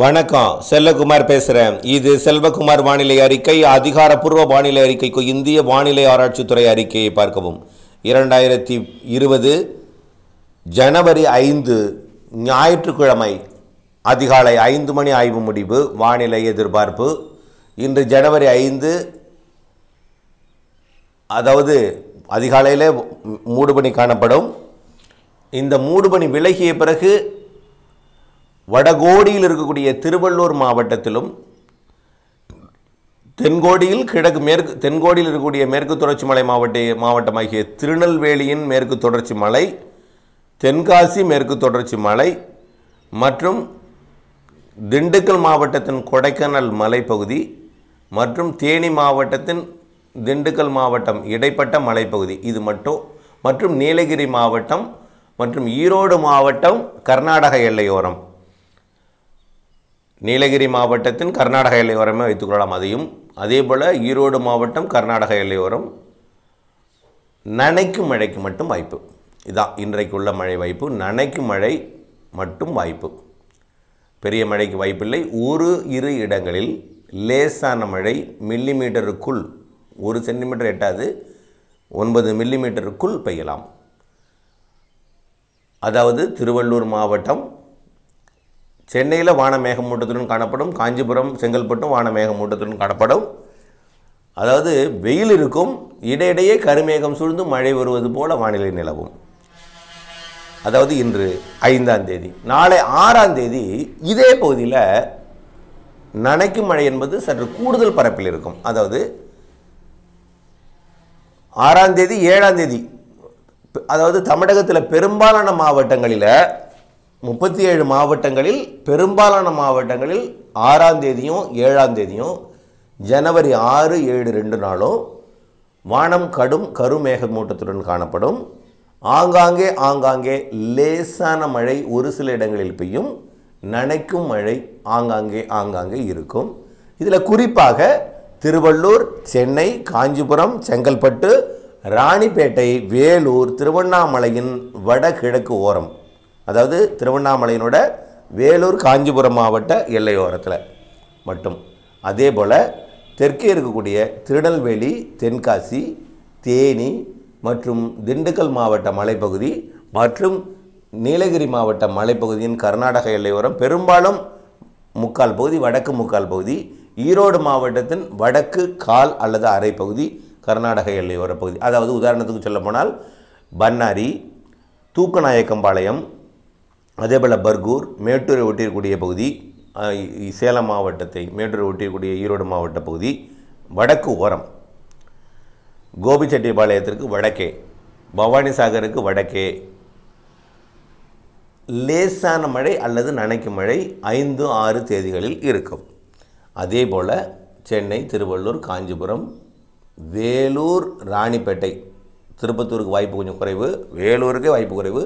வணக்கம் செல்லகுமார் பேசுகிறேன் இது செல்வகுமார் வானிலை அறிக்கை அதிகாரப்பூர்வ வானிலை அறிக்கைக்கு இந்திய வானிலை ஆராய்ச்சித்துறை அறிக்கையை பார்க்கவும் இரண்டாயிரத்தி இருபது ஜனவரி ஐந்து ஞாயிற்றுக்கிழமை அதிகாலை ஐந்து மணி ஆய்வு முடிவு வானிலை எதிர்பார்ப்பு இன்று ஜனவரி ஐந்து அதாவது அதிகாலையில் மூடுபணி காணப்படும் இந்த மூடுபணி விலகிய பிறகு வடகோடியில் இருக்கக்கூடிய திருவள்ளூர் மாவட்டத்திலும் தென்கோடியில் கிழக்கு மேற்கு தென்கோடியில் இருக்கக்கூடிய மேற்கு தொடர்ச்சி மலை மாவட்ட மாவட்டமாகிய திருநெல்வேலியின் மேற்கு தொடர்ச்சி மலை தென்காசி மேற்கு தொடர்ச்சி மலை மற்றும் திண்டுக்கல் மாவட்டத்தின் கொடைக்கானல் மலைப்பகுதி மற்றும் தேனி மாவட்டத்தின் திண்டுக்கல் மாவட்டம் இடைப்பட்ட மலைப்பகுதி இது மட்டும் மற்றும் நீலகிரி மாவட்டம் மற்றும் ஈரோடு மாவட்டம் கர்நாடக எல்லையோரம் நீலகிரி மாவட்டத்தின் கர்நாடக எல்லையோரமே வைத்துக்கொள்ளலாம் அதையும் அதே போல் ஈரோடு மாவட்டம் கர்நாடக எல்லையோரம் நனைக்கும் மழைக்கு மட்டும் வாய்ப்பு இதான் இன்றைக்குள்ள மழை வாய்ப்பு நனைக்கும் மழை மட்டும் வாய்ப்பு பெரிய மழைக்கு வாய்ப்பில்லை ஒரு இரு இடங்களில் லேசான மழை மில்லி மீட்டருக்குள் ஒரு சென்டிமீட்டர் எட்டாது ஒன்பது மில்லி மீட்டருக்குள் பெய்யலாம் அதாவது திருவள்ளூர் மாவட்டம் சென்னையில் வான மேகமூட்டத்துடன் காணப்படும் காஞ்சிபுரம் செங்கல்பட்டும் வான மேகமூட்டத்துடன் காணப்படும் அதாவது வெயில் இருக்கும் இடையிடையே கருமேகம் சூழ்ந்து மழை வருவது போல வானிலை நிலவும் அதாவது இன்று ஐந்தாம் தேதி நாளை ஆறாம் தேதி இதே பகுதியில் நனைக்கும் மழை என்பது சற்று கூடுதல் பரப்பில் இருக்கும் அதாவது ஆறாம் தேதி ஏழாம் தேதி அதாவது தமிழகத்தில் பெரும்பாலான மாவட்டங்களில் முப்பத்தி ஏழு மாவட்டங்களில் பெரும்பாலான மாவட்டங்களில் ஆறாம் தேதியும் ஏழாம் தேதியும் ஜனவரி ஆறு ஏழு ரெண்டு நாளும் வானம் கடும் கருமேகமூட்டத்துடன் காணப்படும் ஆங்காங்கே ஆங்காங்கே லேசான மழை ஒரு சில இடங்களில் பெய்யும் நனைக்கும் மழை ஆங்காங்கே ஆங்காங்கே இருக்கும் இதில் குறிப்பாக திருவள்ளூர் சென்னை காஞ்சிபுரம் செங்கல்பட்டு ராணிப்பேட்டை வேலூர் திருவண்ணாமலையின் வடகிழக்கு ஓரம் அதாவது திருவண்ணாமலையினோட வேலூர் காஞ்சிபுரம் மாவட்ட எல்லையோரத்தில் மட்டும் அதே போல் தெற்கே இருக்கக்கூடிய திருநெல்வேலி தென்காசி தேனி மற்றும் திண்டுக்கல் மாவட்ட மலைப்பகுதி மற்றும் நீலகிரி மாவட்ட மலைப்பகுதியின் கர்நாடக எல்லையோரம் பெரும்பாலும் முக்கால் பகுதி வடக்கு முக்கால் பகுதி ஈரோடு மாவட்டத்தின் வடக்கு கால் அல்லது அரை பகுதி கர்நாடக எல்லையோர பகுதி அதாவது உதாரணத்துக்கு சொல்லப்போனால் பன்னாரி தூக்கநாயக்கம்பாளையம் அதே போல் பர்கூர் மேட்டூரை ஒட்டியிருக்கூடிய பகுதி சேலம் மாவட்டத்தை மேட்டூரை ஒட்டியிருக்கூடிய ஈரோடு மாவட்ட பகுதி வடக்கு ஓரம் கோபிச்செட்டிப்பாளையத்திற்கு வடக்கே பவானி சாகருக்கு வடக்கே லேசான மழை அல்லது நனைக்கும் மழை ஐந்து ஆறு தேதிகளில் இருக்கும் அதே போல் சென்னை திருவள்ளூர் காஞ்சிபுரம் வேலூர் ராணிப்பேட்டை திருப்பத்தூருக்கு வாய்ப்பு கொஞ்சம் குறைவு வேலூருக்கே வாய்ப்பு குறைவு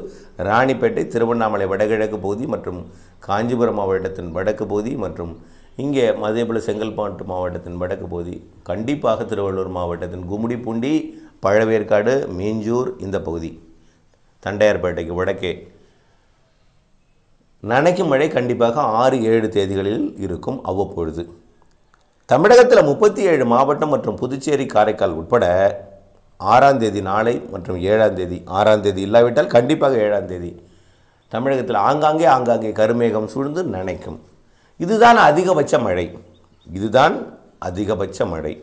ராணிப்பேட்டை திருவண்ணாமலை வடகிழக்கு பகுதி மற்றும் காஞ்சிபுரம் மாவட்டத்தின் வடக்கு பகுதி மற்றும் இங்கே மதேபுல செங்கல்பாட்டு மாவட்டத்தின் வடக்கு பகுதி கண்டிப்பாக திருவள்ளூர் மாவட்டத்தின் கும்முடிப்பூண்டி பழவேற்காடு மீஞ்சூர் இந்த பகுதி தண்டையார்பேட்டைக்கு வடக்கே நனைக்கும் மழை கண்டிப்பாக ஆறு ஏழு தேதிகளில் இருக்கும் அவ்வப்பொழுது தமிழகத்தில் முப்பத்தி ஏழு மாவட்டம் மற்றும் புதுச்சேரி காரைக்கால் உட்பட ஆறாம் தேதி நாளை மற்றும் ஏழாம் தேதி ஆறாம் தேதி இல்லாவிட்டால் கண்டிப்பாக ஏழாம் தேதி தமிழகத்தில் ஆங்காங்கே ஆங்காங்கே கருமேகம் சூழ்ந்து நினைக்கும் இதுதான் அதிகபட்ச மழை இதுதான் அதிகபட்ச மழை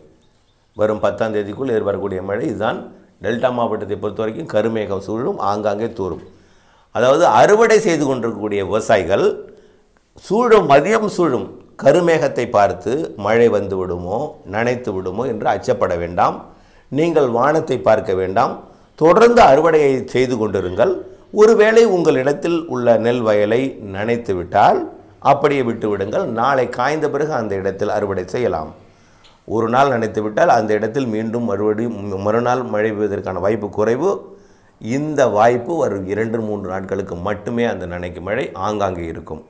வரும் பத்தாம் தேதிக்குள் எதிர்பார்க்கக்கூடிய மழை இதுதான் டெல்டா மாவட்டத்தை பொறுத்த வரைக்கும் கருமேகம் சூழும் ஆங்காங்கே தூரும் அதாவது அறுவடை செய்து கொண்டிருக்கக்கூடிய விவசாயிகள் சூழும் மதியம் சூழும் கருமேகத்தை பார்த்து மழை வந்து விடுமோ நனைத்து விடுமோ என்று அச்சப்பட வேண்டாம் நீங்கள் வானத்தை பார்க்க வேண்டாம் தொடர்ந்து அறுவடையை செய்து கொண்டிருங்கள் ஒருவேளை உங்களிடத்தில் உள்ள நெல் வயலை நனைத்து விட்டால் அப்படியே விட்டு விடுங்கள் நாளை காய்ந்த பிறகு அந்த இடத்தில் அறுவடை செய்யலாம் ஒரு நாள் நினைத்து விட்டால் அந்த இடத்தில் மீண்டும் மறுபடி மறுநாள் மழை பெய்வதற்கான வாய்ப்பு குறைவு இந்த வாய்ப்பு வரும் இரண்டு மூன்று நாட்களுக்கு மட்டுமே அந்த நனைக்கு மழை ஆங்காங்கே இருக்கும்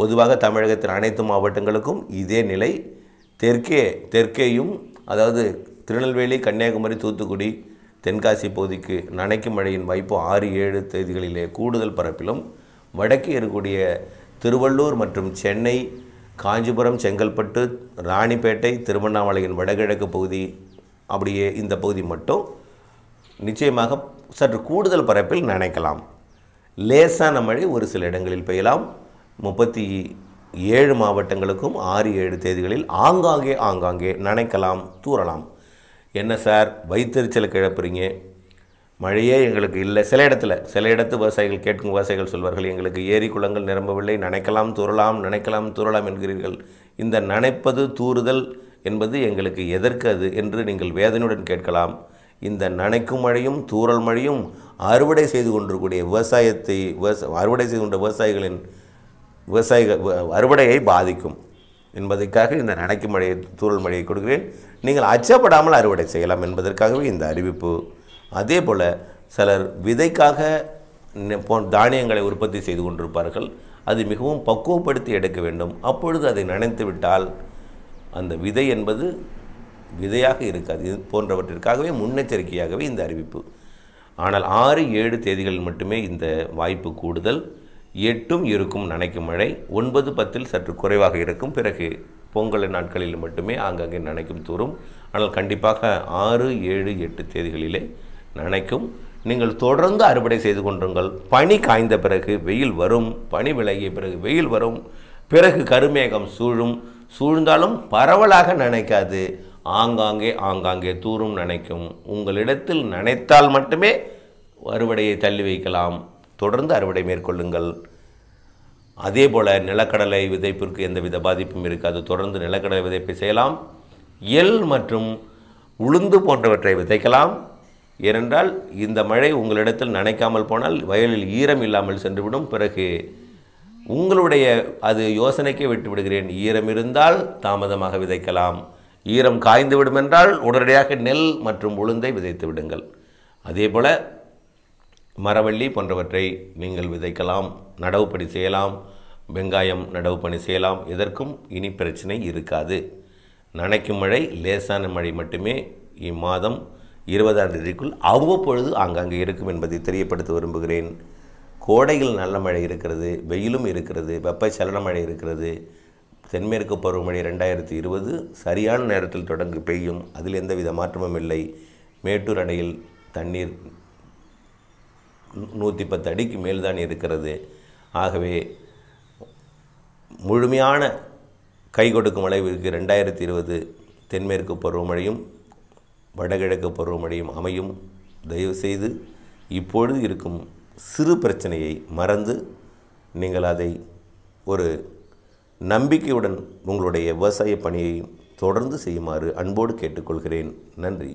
பொதுவாக தமிழகத்தின் அனைத்து மாவட்டங்களுக்கும் இதே நிலை தெற்கே தெற்கேயும் அதாவது திருநெல்வேலி கன்னியாகுமரி தூத்துக்குடி தென்காசி பகுதிக்கு நனைக்கும் மழையின் வாய்ப்பு ஆறு ஏழு தேதிகளிலே கூடுதல் பரப்பிலும் வடக்கே இருக்கக்கூடிய திருவள்ளூர் மற்றும் சென்னை காஞ்சிபுரம் செங்கல்பட்டு ராணிப்பேட்டை திருவண்ணாமலையின் வடகிழக்கு பகுதி அப்படியே இந்த பகுதி மட்டும் நிச்சயமாக சற்று கூடுதல் பரப்பில் நனைக்கலாம் லேசான மழை ஒரு சில இடங்களில் பெய்யலாம் முப்பத்தி ஏழு மாவட்டங்களுக்கும் ஆறு ஏழு தேதிகளில் ஆங்காங்கே ஆங்காங்கே நனைக்கலாம் தூறலாம் என்ன சார் வயிற்றுச்சலுக்கு இழப்புறீங்க மழையே எங்களுக்கு இல்லை சில இடத்துல சில இடத்து விவசாயிகள் கேட்கும் விவசாயிகள் சொல்வார்கள் எங்களுக்கு ஏரி குளங்கள் நிரம்பவில்லை நினைக்கலாம் துரலாம் நினைக்கலாம் தூரலாம் என்கிறீர்கள் இந்த நனைப்பது தூறுதல் என்பது எங்களுக்கு எதற்கு அது என்று நீங்கள் வேதனையுடன் கேட்கலாம் இந்த நனைக்கும் மழையும் தூறல் மழையும் அறுவடை செய்து கொண்டிருக்கக்கூடிய விவசாயத்தை விவசாய அறுவடை செய்து கொண்ட விவசாயிகளின் விவசாயிகள் அறுவடையை பாதிக்கும் என்பதற்காக இந்த நனைக்கும் மழையை தூரல் மழையை கொடுக்கிறேன் நீங்கள் அச்சப்படாமல் அறுவடை செய்யலாம் என்பதற்காகவே இந்த அறிவிப்பு அதே போல் சிலர் விதைக்காக தானியங்களை உற்பத்தி செய்து கொண்டிருப்பார்கள் அது மிகவும் பக்குவப்படுத்தி எடுக்க வேண்டும் அப்பொழுது அதை நினைத்து விட்டால் அந்த விதை என்பது விதையாக இருக்காது இது போன்றவற்றிற்காகவே முன்னெச்சரிக்கையாகவே இந்த அறிவிப்பு ஆனால் ஆறு ஏழு தேதிகளில் மட்டுமே இந்த வாய்ப்பு கூடுதல் எட்டும் இருக்கும் நனைக்கும் மழை ஒன்பது பத்தில் சற்று குறைவாக இருக்கும் பிறகு பொங்கல் நாட்களில் மட்டுமே ஆங்காங்கே நனைக்கும் தூரும் ஆனால் கண்டிப்பாக ஆறு ஏழு எட்டு தேதிகளிலே நனைக்கும் நீங்கள் தொடர்ந்து அறுவடை செய்து கொண்டிருங்கள் பனி காய்ந்த பிறகு வெயில் வரும் பனி விலகிய பிறகு வெயில் வரும் பிறகு கருமேகம் சூழும் சூழ்ந்தாலும் பரவலாக நினைக்காது ஆங்காங்கே ஆங்காங்கே தூரும் நினைக்கும் உங்களிடத்தில் நினைத்தால் மட்டுமே அறுவடையை தள்ளி வைக்கலாம் தொடர்ந்து அறுவடை மேற்கொள்ளுங்கள் அதே போல் நிலக்கடலை விதைப்பிற்கு எந்தவித பாதிப்பும் இருக்காது தொடர்ந்து நிலக்கடலை விதைப்பை செய்யலாம் எல் மற்றும் உளுந்து போன்றவற்றை விதைக்கலாம் ஏனென்றால் இந்த மழை உங்களிடத்தில் நனைக்காமல் போனால் வயலில் ஈரம் இல்லாமல் சென்றுவிடும் பிறகு உங்களுடைய அது யோசனைக்கே விட்டுவிடுகிறேன் ஈரம் இருந்தால் தாமதமாக விதைக்கலாம் ஈரம் காய்ந்து விடுமென்றால் உடனடியாக நெல் மற்றும் உளுந்தை விதைத்து விடுங்கள் அதே போல் மரவள்ளி போன்றவற்றை நீங்கள் விதைக்கலாம் நடவு பணி செய்யலாம் வெங்காயம் நடவு பணி செய்யலாம் எதற்கும் இனி பிரச்சனை இருக்காது நனைக்கும் மழை லேசான மழை மட்டுமே இம்மாதம் இருபதாம் தேதிக்குள் அவ்வப்பொழுது அங்கங்கே இருக்கும் என்பதை தெரியப்படுத்த விரும்புகிறேன் கோடையில் நல்ல மழை இருக்கிறது வெயிலும் இருக்கிறது வெப்பச்சலன மழை இருக்கிறது தென்மேற்கு பருவமழை ரெண்டாயிரத்தி இருபது சரியான நேரத்தில் தொடங்கி பெய்யும் அதில் எந்தவித மாற்றமும் இல்லை மேட்டூர் அணையில் தண்ணீர் நூற்றி பத்து அடிக்கு மேல்தான் இருக்கிறது ஆகவே முழுமையான கை கொடுக்கும் அளவிற்கு ரெண்டாயிரத்தி இருபது தென்மேற்கு பருவமழையும் வடகிழக்கு பருவமழையும் அமையும் தயவுசெய்து இப்பொழுது இருக்கும் சிறு பிரச்சனையை மறந்து நீங்கள் அதை ஒரு நம்பிக்கையுடன் உங்களுடைய விவசாய பணியை தொடர்ந்து செய்யுமாறு அன்போடு கேட்டுக்கொள்கிறேன் நன்றி